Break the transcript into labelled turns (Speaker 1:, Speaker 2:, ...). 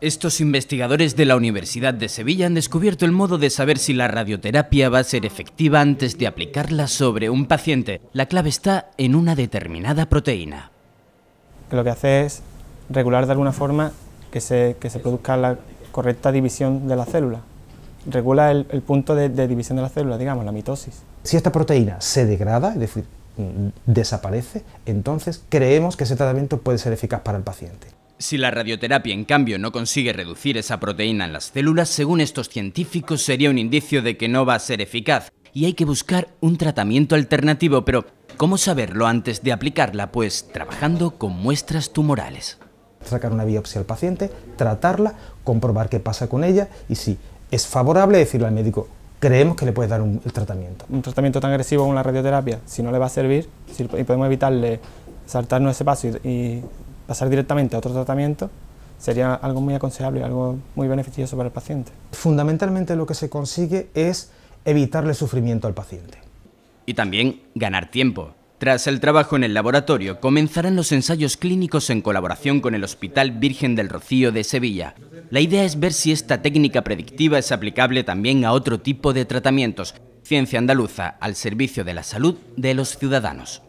Speaker 1: Estos investigadores de la Universidad de Sevilla han descubierto el modo de saber si la radioterapia va a ser efectiva antes de aplicarla sobre un paciente. La clave está en una determinada proteína. Lo que hace es
Speaker 2: regular de alguna forma que se, produzca la correcta división de la célula. Regula el, punto de, de división de la célula, digamos, la mitosis.
Speaker 3: Si esta proteína se degrada, es decir, mm, desaparece, entonces creemos que ese tratamiento puede ser eficaz para el paciente.
Speaker 1: Si la radioterapia, en cambio, no consigue reducir esa proteína en las células, según estos científicos sería un indicio de que no va a ser eficaz y hay que buscar un tratamiento alternativo, pero ¿cómo saberlo antes de aplicarla? Pues trabajando con muestras tumorales.
Speaker 3: Sacar una biopsia al paciente, tratarla, comprobar qué pasa con ella y si es favorable decirle al médico, creemos que le puede dar un, el tratamiento.
Speaker 2: Un tratamiento tan agresivo como la radioterapia, si no le va a servir, y podemos evitarle saltarnos ese paso y pasar directamente a otro tratamiento sería algo muy aconsejable, y algo muy beneficioso para el paciente. Fundamentalmente
Speaker 3: lo que se consigue es evitarle sufrimiento al paciente.
Speaker 1: Y también ganar tiempo. Tras el trabajo en el laboratorio, comenzarán los ensayos clínicos en colaboración con el Hospital Virgen del Rocío de Sevilla. La idea es ver si esta técnica predictiva es aplicable también a otro tipo de tratamientos. Ciencia andaluza al servicio de la salud de los ciudadanos.